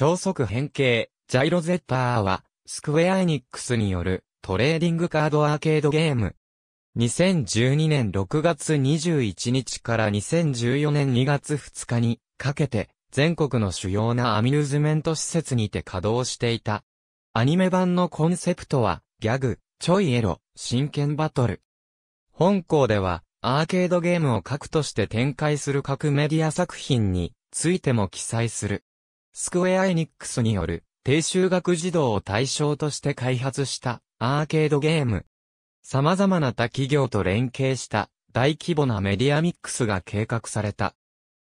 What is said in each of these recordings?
超速変形、ジャイロゼッパーは、スクウェアエニックスによるトレーディングカードアーケードゲーム。2012年6月21日から2014年2月2日にかけて全国の主要なアミューズメント施設にて稼働していた。アニメ版のコンセプトはギャグ、ちょいエロ、真剣バトル。本校ではアーケードゲームを核として展開する各メディア作品についても記載する。スクウェア・エニックスによる低修学児童を対象として開発したアーケードゲーム。様々な他企業と連携した大規模なメディアミックスが計画された。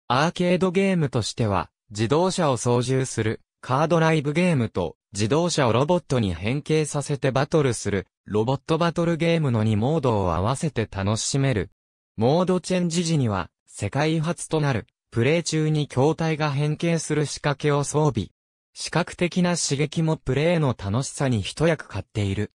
アーケードゲームとしては自動車を操縦するカードライブゲームと自動車をロボットに変形させてバトルするロボットバトルゲームの2モードを合わせて楽しめる。モードチェンジ時には世界初となるプレイ中に筐体が変形する仕掛けを装備。視覚的な刺激もプレイの楽しさに一役買っている。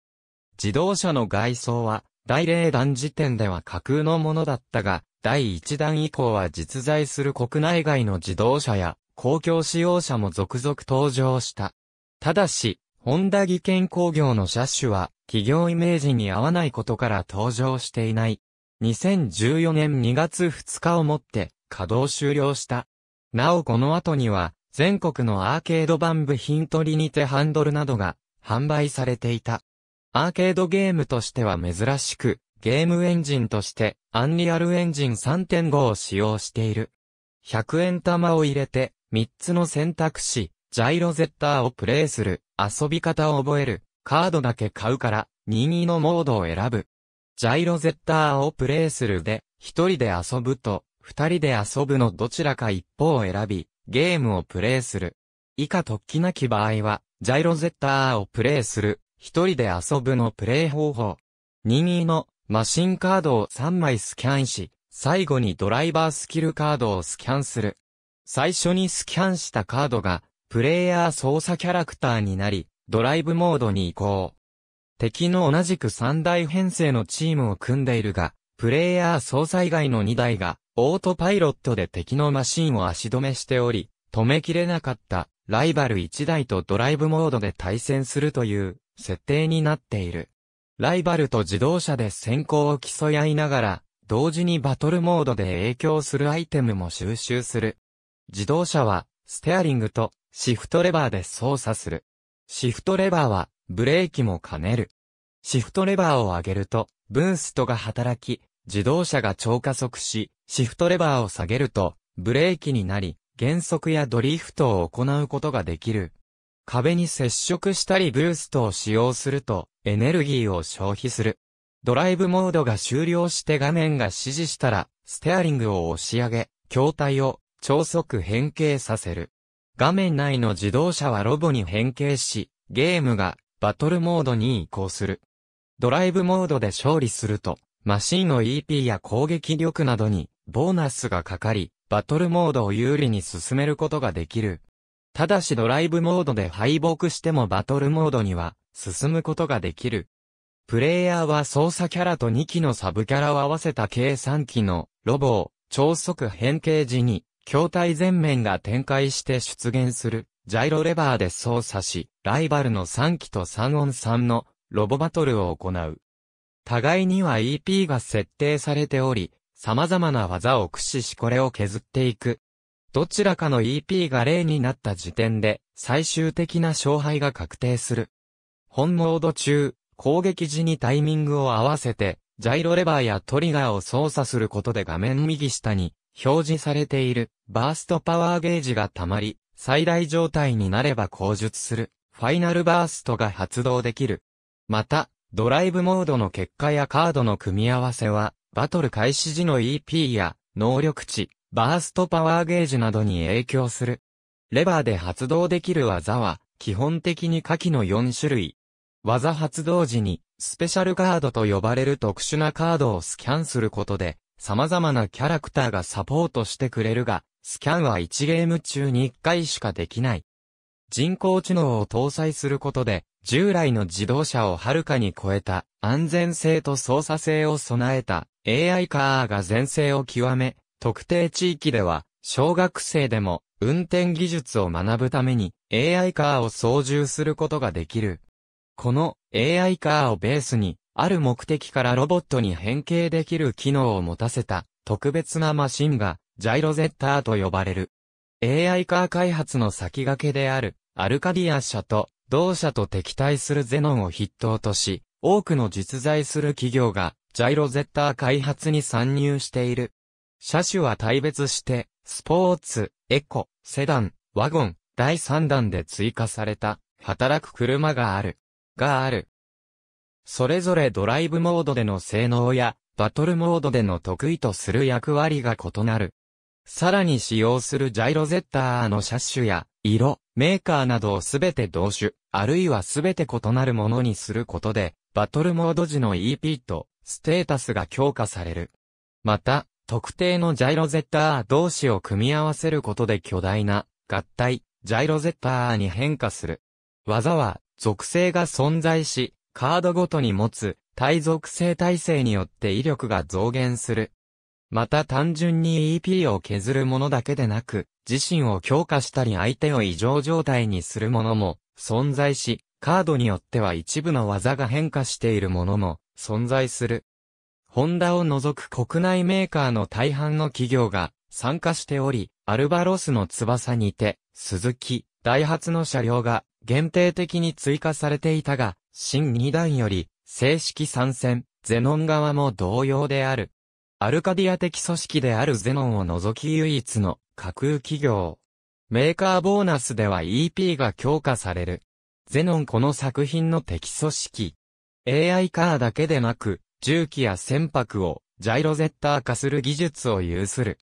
自動車の外装は、第0弾時点では架空のものだったが、第1弾以降は実在する国内外の自動車や公共使用車も続々登場した。ただし、ホンダ技研工業の車種は企業イメージに合わないことから登場していない。2014年2月2日をもって稼働終了した。なおこの後には、全国のアーケード版部品取りにてハンドルなどが販売されていた。アーケードゲームとしては珍しく、ゲームエンジンとして、アンリアルエンジン3.5を使用している。100円玉を入れて、3つの選択肢、ジャイロゼッターをプレイする、遊び方を覚える、カードだけ買うから、任意のモードを選ぶ。ジャイロゼッターをプレイするで、一人で遊ぶと、二人で遊ぶのどちらか一方を選び、ゲームをプレイする。以下突起なき場合は、ジャイロゼッターをプレイする、一人で遊ぶのプレイ方法。任意のマシンカードを3枚スキャンし、最後にドライバースキルカードをスキャンする。最初にスキャンしたカードが、プレイヤー操作キャラクターになり、ドライブモードに移行。敵の同じく3台編成のチームを組んでいるが、プレイヤー操作以外の2台が、オートパイロットで敵のマシンを足止めしており、止めきれなかったライバル1台とドライブモードで対戦するという設定になっている。ライバルと自動車で先行を競い合いながら、同時にバトルモードで影響するアイテムも収集する。自動車は、ステアリングとシフトレバーで操作する。シフトレバーは、ブレーキも兼ねる。シフトレバーを上げると、ブーストが働き、自動車が超加速し、シフトレバーを下げると、ブレーキになり、減速やドリフトを行うことができる。壁に接触したりブーストを使用すると、エネルギーを消費する。ドライブモードが終了して画面が指示したら、ステアリングを押し上げ、筐体を超速変形させる。画面内の自動車はロボに変形し、ゲームがバトルモードに移行する。ドライブモードで勝利すると、マシンの EP や攻撃力などにボーナスがかかり、バトルモードを有利に進めることができる。ただしドライブモードで敗北してもバトルモードには進むことができる。プレイヤーは操作キャラと2機のサブキャラを合わせた計3機のロボを超速変形時に筐体全面が展開して出現するジャイロレバーで操作し、ライバルの3機と3音3のロボバトルを行う。互いには EP が設定されており、様々な技を駆使しこれを削っていく。どちらかの EP が0になった時点で、最終的な勝敗が確定する。本モード中、攻撃時にタイミングを合わせて、ジャイロレバーやトリガーを操作することで画面右下に表示されているバーストパワーゲージが溜まり、最大状態になれば口述するファイナルバーストが発動できる。また、ドライブモードの結果やカードの組み合わせはバトル開始時の EP や、能力値、バーストパワーゲージなどに影響する。レバーで発動できる技は、基本的に下記の4種類。技発動時に、スペシャルカードと呼ばれる特殊なカードをスキャンすることで、様々なキャラクターがサポートしてくれるが、スキャンは1ゲーム中に1回しかできない。人工知能を搭載することで、従来の自動車をはるかに超えた安全性と操作性を備えた AI カーが全盛を極め、特定地域では小学生でも運転技術を学ぶために AI カーを操縦することができる。この AI カーをベースに、ある目的からロボットに変形できる機能を持たせた特別なマシンがジャイロゼッターと呼ばれる。AI カー開発の先駆けであるアルカディア社と同社と敵対するゼノンを筆頭とし、多くの実在する企業が、ジャイロゼッター開発に参入している。車種は大別して、スポーツ、エコ、セダン、ワゴン、第3弾で追加された、働く車がある。がある。それぞれドライブモードでの性能や、バトルモードでの得意とする役割が異なる。さらに使用するジャイロゼッターの車種や、色、メーカーなどをすべて同種。あるいはすべて異なるものにすることで、バトルモード時の EP とステータスが強化される。また、特定のジャイロゼッター同士を組み合わせることで巨大な合体、ジャイロゼッターに変化する。技は属性が存在し、カードごとに持つ対属性体制によって威力が増減する。また単純に EP を削るものだけでなく、自身を強化したり相手を異常状態にするものも存在し、カードによっては一部の技が変化しているものも存在する。ホンダを除く国内メーカーの大半の企業が参加しており、アルバロスの翼にて、鈴木、ダイハツの車両が限定的に追加されていたが、新2弾より正式参戦、ゼノン側も同様である。アルカディア的組織であるゼノンを除き唯一の架空企業。メーカーボーナスでは EP が強化される。ゼノンこの作品の敵組織。AI カーだけでなく、重機や船舶をジャイロゼッター化する技術を有する。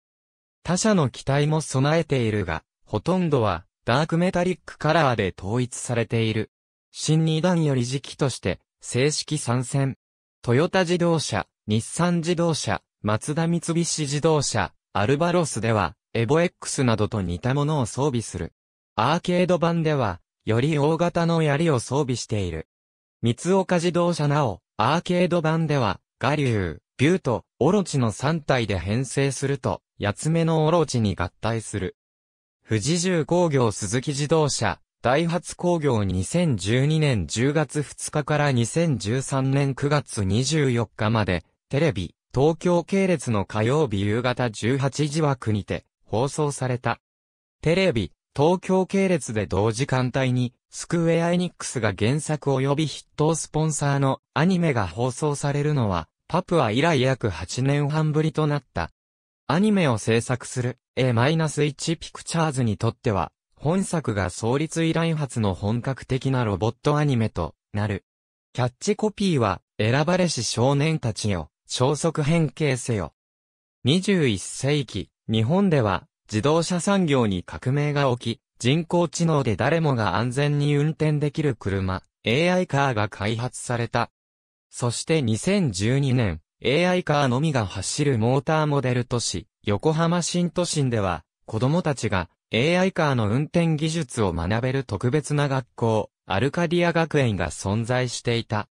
他社の機体も備えているが、ほとんどはダークメタリックカラーで統一されている。新二弾より時期として正式参戦。トヨタ自動車、日産自動車、松田三菱自動車、アルバロスではエボ X などと似たものを装備する。アーケード版では、より大型の槍を装備している。三岡自動車なお、アーケード版では、ガリュー、ビュート、オロチの3体で編成すると、八つ目のオロチに合体する。富士重工業鈴木自動車、ダイハツ工業2012年10月2日から2013年9月24日まで、テレビ、東京系列の火曜日夕方18時枠にて、放送された。テレビ、東京系列で同時間帯に、スクウェア・エニックスが原作及び筆頭スポンサーのアニメが放送されるのは、パプア以来約8年半ぶりとなった。アニメを制作する A-H ピクチャーズにとっては、本作が創立以来初の本格的なロボットアニメとなる。キャッチコピーは、選ばれし少年たちよ、消息変形せよ。21世紀、日本では自動車産業に革命が起き、人工知能で誰もが安全に運転できる車、AI カーが開発された。そして2012年、AI カーのみが走るモーターモデル都市、横浜新都心では、子供たちが AI カーの運転技術を学べる特別な学校、アルカディア学園が存在していた。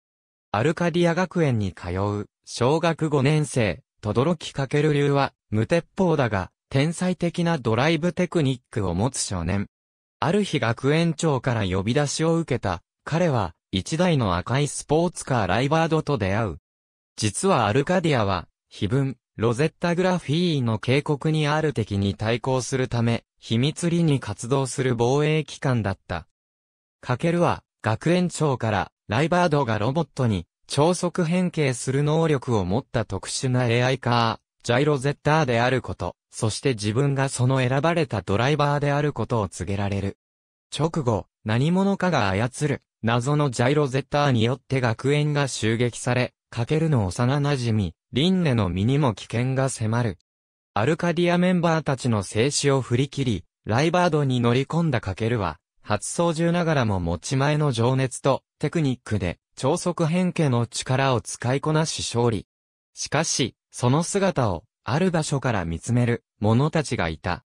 アルカディア学園に通う、小学5年生、とどろきかける流は、無鉄砲だが、天才的なドライブテクニックを持つ少年。ある日学園長から呼び出しを受けた、彼は、一台の赤いスポーツカーライバードと出会う。実はアルカディアは、非文、ロゼッタグラフィーの警告にある敵に対抗するため、秘密裏に活動する防衛機関だった。かけるは、学園長から、ライバードがロボットに、超速変形する能力を持った特殊な AI カー、ジャイロゼッターであること、そして自分がその選ばれたドライバーであることを告げられる。直後、何者かが操る、謎のジャイロゼッターによって学園が襲撃され、かけるの幼馴染み、リンネの身にも危険が迫る。アルカディアメンバーたちの静止を振り切り、ライバードに乗り込んだかけるは、初操縦ながらも持ち前の情熱とテクニックで、超速変形の力を使いこなし勝利。しかし、その姿を、ある場所から見つめる、者たちがいた。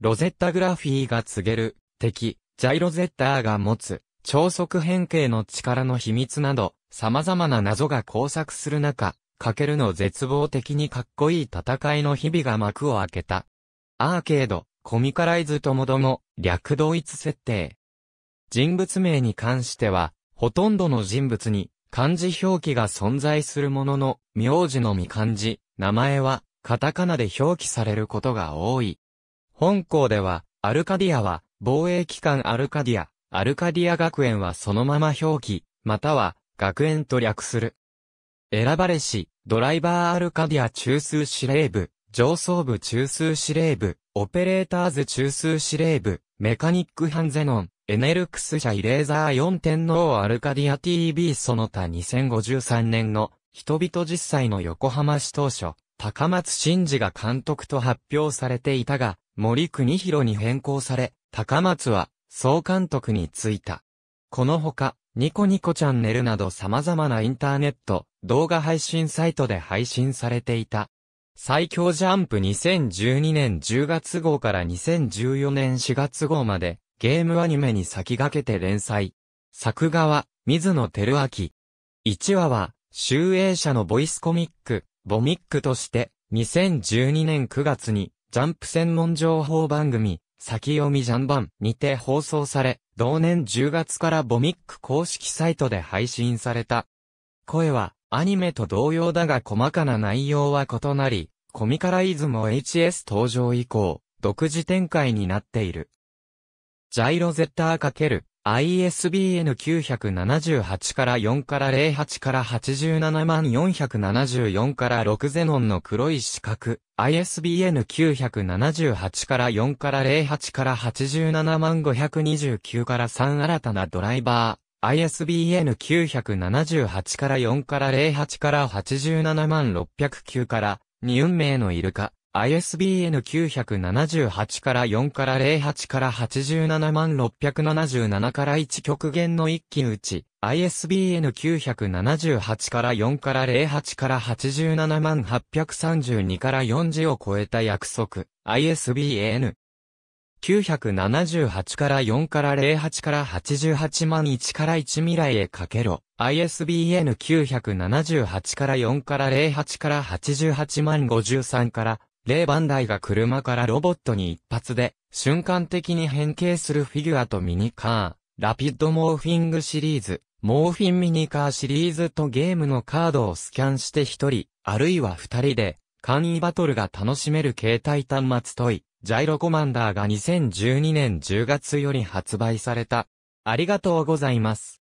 ロゼッタグラフィーが告げる、敵、ジャイロゼッターが持つ、超速変形の力の秘密など、様々な謎が交錯する中、かけるの絶望的にかっこいい戦いの日々が幕を開けた。アーケード、コミカライズともども、略同一設定。人物名に関しては、ほとんどの人物に、漢字表記が存在するものの、名字のみ漢字、名前は、カタカナで表記されることが多い。本校では、アルカディアは、防衛機関アルカディア、アルカディア学園はそのまま表記、または、学園と略する。選ばれし、ドライバーアルカディア中枢司令部、上層部中枢司令部、オペレーターズ中枢司令部、メカニックハンゼノン、エネルクス社イレーザー4天皇アルカディア TV その他2053年の人々実際の横浜市当初、高松真嗣が監督と発表されていたが、森国広に変更され、高松は総監督に就いた。このほか、ニコニコチャンネルなど様々なインターネット、動画配信サイトで配信されていた。最強ジャンプ2012年10月号から2014年4月号まで、ゲームアニメに先駆けて連載。作画は、水野照明。1話は、集英社のボイスコミック、ボミックとして、2012年9月に、ジャンプ専門情報番組、先読みジャンバンにて放送され、同年10月からボミック公式サイトで配信された。声は、アニメと同様だが細かな内容は異なり、コミカライズも HS 登場以降、独自展開になっている。ジャイロゼッター ×ISBN978 から4から08から87万474から6ゼノンの黒い四角、ISBN978 から4から08から87万529から3新たなドライバー、ISBN978 から4から08から87万609から、2運命のイルカ、ISBN 978から4から08から87万677から1極限の一期うち、ISBN 978から4から08から87万832から4字を超えた約束、ISBN。978から4から08から88万1から1未来へかけろ。ISBN 978から4から08から88万53からレイバンダイが車からロボットに一発で瞬間的に変形するフィギュアとミニカー、ラピッドモーフィングシリーズ、モーフィンミニカーシリーズとゲームのカードをスキャンして一人、あるいは二人で、簡易バトルが楽しめる携帯端末トイ、ジャイロコマンダーが2012年10月より発売された。ありがとうございます。